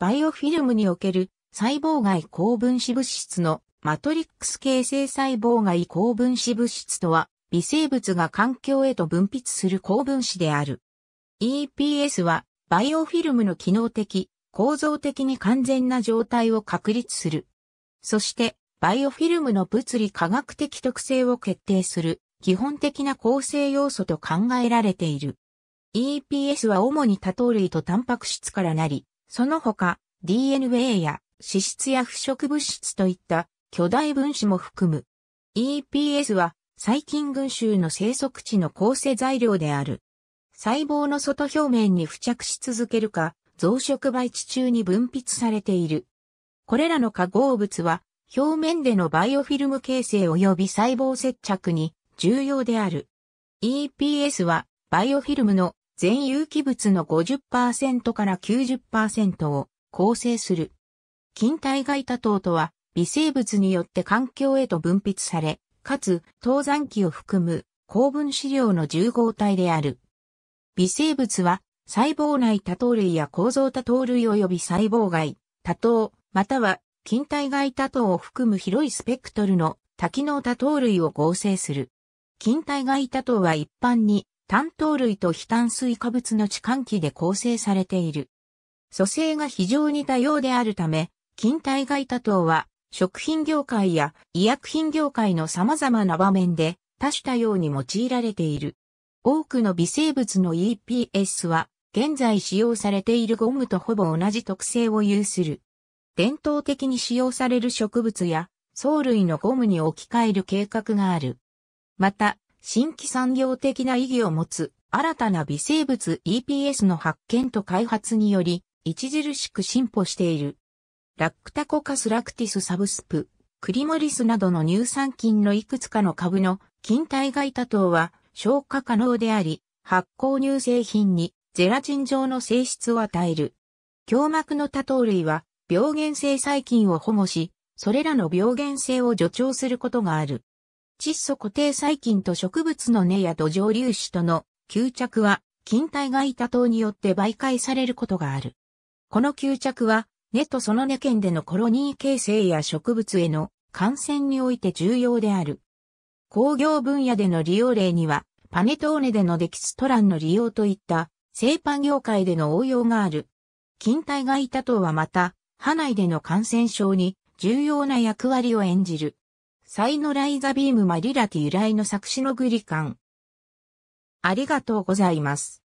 バイオフィルムにおける細胞外高分子物質のマトリックス形成細胞外高分子物質とは微生物が環境へと分泌する高分子である。EPS はバイオフィルムの機能的、構造的に完全な状態を確立する。そしてバイオフィルムの物理科学的特性を決定する基本的な構成要素と考えられている。EPS は主に多糖類とタンパク質からなり、その他、DNA や脂質や腐食物質といった巨大分子も含む。EPS は細菌群衆の生息地の構成材料である。細胞の外表面に付着し続けるか、増殖媒地中に分泌されている。これらの化合物は、表面でのバイオフィルム形成及び細胞接着に重要である。EPS はバイオフィルムの全有機物の50%から90%を構成する。近代外多糖とは、微生物によって環境へと分泌され、かつ、糖山器を含む高分子量の重合体である。微生物は、細胞内多糖類や構造多糖類及び細胞外、多糖、または近体外多糖を含む広いスペクトルの多機能多糖類を合成する。近体外多糖は一般に単糖類と非炭水化物の置換器で構成されている。組成が非常に多様であるため、近代外多糖は食品業界や医薬品業界の様々な場面で多種多様に用いられている。多くの微生物の EPS は現在使用されているゴムとほぼ同じ特性を有する。伝統的に使用される植物や藻類のゴムに置き換える計画がある。また、新規産業的な意義を持つ新たな微生物 EPS の発見と開発により、著しく進歩している。ラックタコカスラクティスサブスプ、クリモリスなどの乳酸菌のいくつかの株の菌体外多糖は消化可能であり、発酵乳製品にゼラチン状の性質を与える。胸膜の多糖類は病原性細菌を保護し、それらの病原性を助長することがある。窒素固定細菌と植物の根や土壌粒子との吸着は、菌体が板等によって媒介されることがある。この吸着は、根とその根圏でのコロニー形成や植物への感染において重要である。工業分野での利用例には、パネトーネでのデキストランの利用といった、製パン業界での応用がある。菌体が板等はまた、歯内での感染症に重要な役割を演じる。サイノライザビームマリラティ由来の作詞のグリカン。ありがとうございます。